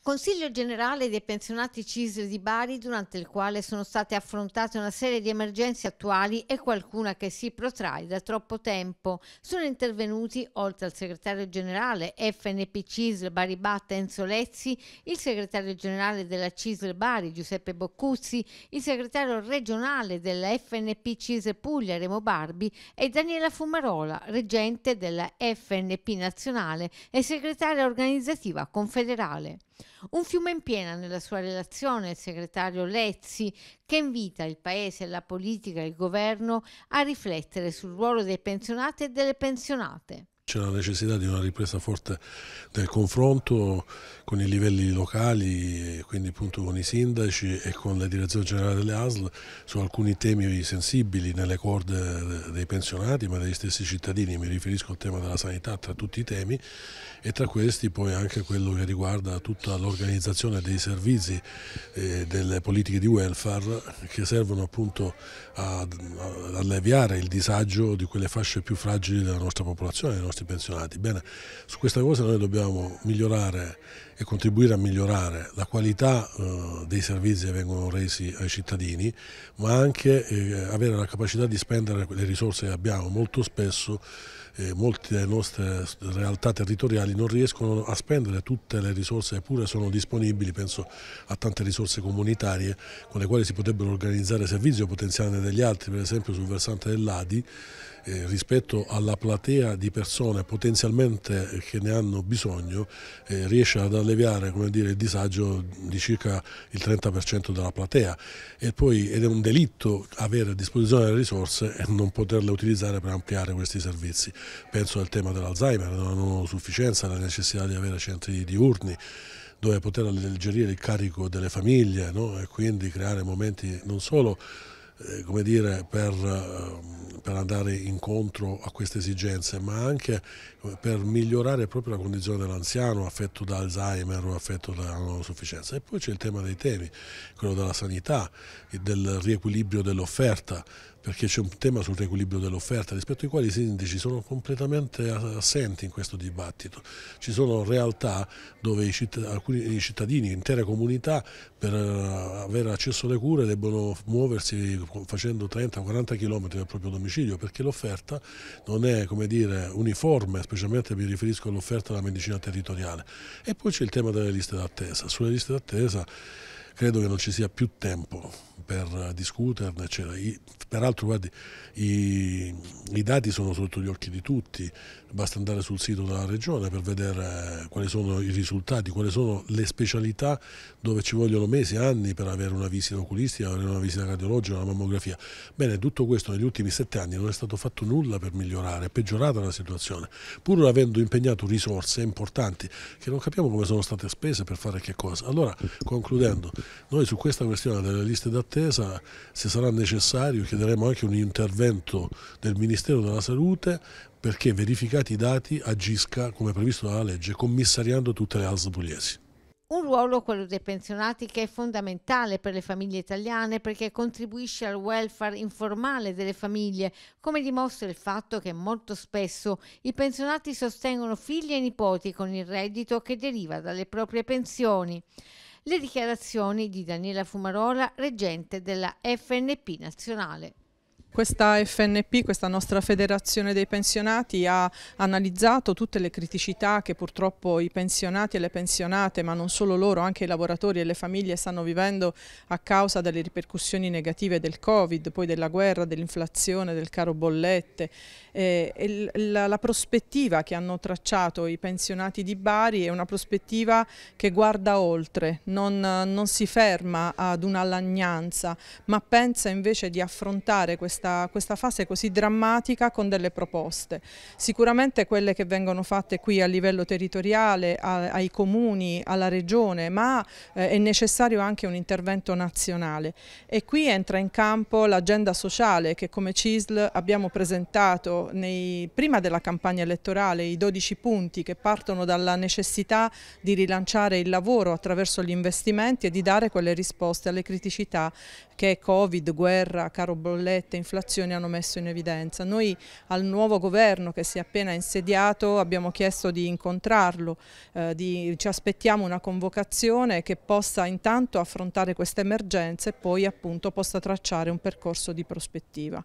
Consiglio generale dei pensionati CISL di Bari, durante il quale sono state affrontate una serie di emergenze attuali e qualcuna che si protrae da troppo tempo. Sono intervenuti, oltre al segretario generale FNP CISL Bari Batta Enzo Lezzi, il segretario generale della CISL Bari Giuseppe Boccuzzi, il segretario regionale della FNP CISL Puglia Remo Barbi e Daniela Fumarola, reggente della FNP nazionale e segretaria organizzativa confederale. Un fiume in piena nella sua relazione il segretario Lezzi, che invita il Paese, la politica e il governo a riflettere sul ruolo dei pensionati e delle pensionate. C'è la necessità di una ripresa forte del confronto con i livelli locali, quindi appunto con i sindaci e con la direzione generale delle ASL su alcuni temi sensibili nelle corde dei pensionati ma degli stessi cittadini, mi riferisco al tema della sanità tra tutti i temi e tra questi poi anche quello che riguarda tutta l'organizzazione dei servizi e eh, delle politiche di welfare che servono appunto ad alleviare il disagio di quelle fasce più fragili della nostra popolazione, dei nostri nostri pensionati. Bene, su questa cosa noi dobbiamo migliorare e contribuire a migliorare la qualità eh, dei servizi che vengono resi ai cittadini, ma anche eh, avere la capacità di spendere le risorse che abbiamo. Molto spesso eh, molte delle nostre realtà territoriali non riescono a spendere tutte le risorse che pure sono disponibili, penso a tante risorse comunitarie con le quali si potrebbero organizzare servizi o potenziarne degli altri, per esempio sul versante dell'ADI eh, rispetto alla platea di persone potenzialmente che ne hanno bisogno eh, riesce ad alleviare dire, il disagio di circa il 30% della platea e poi, ed è un delitto avere a disposizione le risorse e non poterle utilizzare per ampliare questi servizi. Penso al tema dell'Alzheimer, della non sufficienza, alla necessità di avere centri diurni dove poter alleggerire il carico delle famiglie no? e quindi creare momenti non solo eh, come dire, per, ehm, per, andare incontro a queste esigenze, ma anche eh, per migliorare proprio la condizione dell'anziano affetto da Alzheimer o affetto da sufficienza. E poi c'è il tema dei temi, quello della sanità, del riequilibrio dell'offerta, perché c'è un tema sul riequilibrio dell'offerta rispetto ai quali i sindaci sono completamente assenti in questo dibattito. Ci sono realtà dove i cittadini, alcuni cittadini, intere comunità per eh, avere accesso alle cure debbono muoversi facendo 30-40 km dal proprio domicilio perché l'offerta non è dire, uniforme, specialmente mi riferisco all'offerta della medicina territoriale. E poi c'è il tema delle liste d'attesa. Sulle liste d'attesa credo che non ci sia più tempo per discuterne. Peraltro, guardi, i, i dati sono sotto gli occhi di tutti, basta andare sul sito della regione per vedere eh, quali sono i risultati, quali sono le specialità dove ci vogliono mesi, anni per avere una visita oculistica, avere una visita cardiologica, una mammografia. Bene, tutto questo negli ultimi sette anni non è stato fatto nulla per migliorare, è peggiorata la situazione, pur avendo impegnato risorse importanti che non capiamo come sono state spese per fare che cosa. Allora, concludendo, noi su questa questione delle liste d'attesa, se sarà necessario, chiederemo anche un intervento del Ministero Ministero della Salute perché verificati i dati agisca, come previsto dalla legge, commissariando tutte le ASL pugliesi. Un ruolo, quello dei pensionati, che è fondamentale per le famiglie italiane perché contribuisce al welfare informale delle famiglie, come dimostra il fatto che molto spesso i pensionati sostengono figli e nipoti con il reddito che deriva dalle proprie pensioni. Le dichiarazioni di Daniela Fumarola, reggente della FNP nazionale. Questa FNP, questa nostra federazione dei pensionati ha analizzato tutte le criticità che purtroppo i pensionati e le pensionate, ma non solo loro, anche i lavoratori e le famiglie stanno vivendo a causa delle ripercussioni negative del Covid, poi della guerra, dell'inflazione, del caro bollette. Eh, la, la prospettiva che hanno tracciato i pensionati di Bari è una prospettiva che guarda oltre, non, non si ferma ad una lagnanza, ma pensa invece di affrontare questa questa, questa fase così drammatica con delle proposte. Sicuramente quelle che vengono fatte qui a livello territoriale, a, ai comuni, alla regione, ma eh, è necessario anche un intervento nazionale e qui entra in campo l'agenda sociale che come CISL abbiamo presentato nei, prima della campagna elettorale, i 12 punti che partono dalla necessità di rilanciare il lavoro attraverso gli investimenti e di dare quelle risposte alle criticità che è Covid, guerra, caro bollette, inflazione, inflazione hanno messo in evidenza. Noi al nuovo governo che si è appena insediato abbiamo chiesto di incontrarlo, eh, di, ci aspettiamo una convocazione che possa intanto affrontare questa emergenza e poi appunto possa tracciare un percorso di prospettiva.